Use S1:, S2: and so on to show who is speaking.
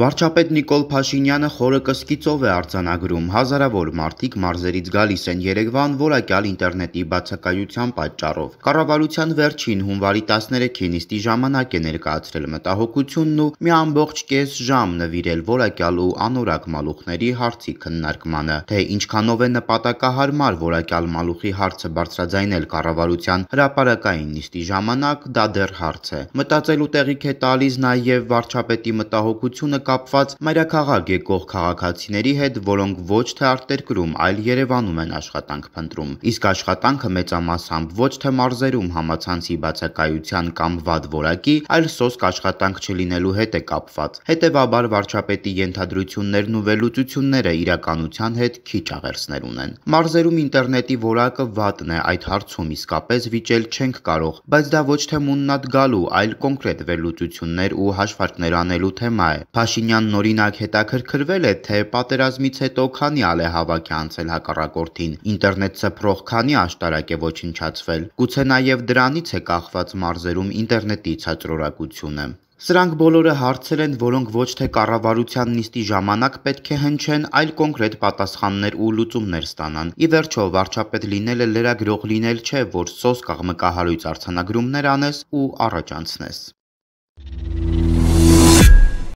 S1: Վարչապետ Նիկոլ Փաշինյանը խորը կսկիծով է արձանագրում, հազարավոր մարդիկ մարզերից գալիս են Երևան որակյալ ինտերնետի բացակայության պատճառով։ Կառավարության վերջին հունվարի 13-ին իստի ժամանակ է ներկայացրել մտահոգությունն ու մի ամբողջ կես ժամ նվիրել որակյալ ու անորակ մալուխների հարցի քննարկմանը, թե ինչքանով է նպատակահարմար որակյալ մալուխի հարցը բարձրաձայնել կառավարության հրապարակային նիստի ժամանակ, դա դեռ հարց է։ Մտածելու տեղիք է տալիս նաև վարչապետի մտահոգությունը կապված մայրաքաղաք եկող քաղաքացիների հետ, որոնք ոչ թե արտերկրում, այլ Երևանում են աշխատանք փնտրում։ Իսկ աշխատանքը մեծամասամբ ոչ թե մարզերում համացանցի բացակայության կամ վատ որակի, այլ սոսկ աշխատանք չլինելու հետ է կապված։ Հետևաբար վարչապետի ենթադրություններն ու վերլուծությունները իրականության հետ քիչ աղերսներ ունեն։ Մարզերում ինտերնետի որակը վատն է, այդ հարցում իսկապես վիճել չենք կարող, բայց դա ոչ թե մուննատ գալու, այլ կոնկրետ վերլուծություններ ու հաշվարկներ անելու թեմա է։ Փաշ Փաշինյանն օրինակ հետաքրքրվել է, թե պատերազմից հետո քանի ալ է հավաք է անցել հակառակորդին, ինտերնետ սփռող քանի աշտարակ է ոչնչացվել։ Գուցե նաև դրանից է կախված մարզերում ինտերնետի ցածրորակությունը։ Սրանք բոլորը հարցեր են, որոնք ոչ թե կառավարության նիստի ժամանակ պետք է հնչեն, այլ կոնկրետ պատասխաններ ու լուծումներ ստանան։ Ի վերջո, վարչապետ լինելը լրագրող լինել չէ, որ սոս կաղմկահարույց արցանագրումներ անես ու առաջանցնես։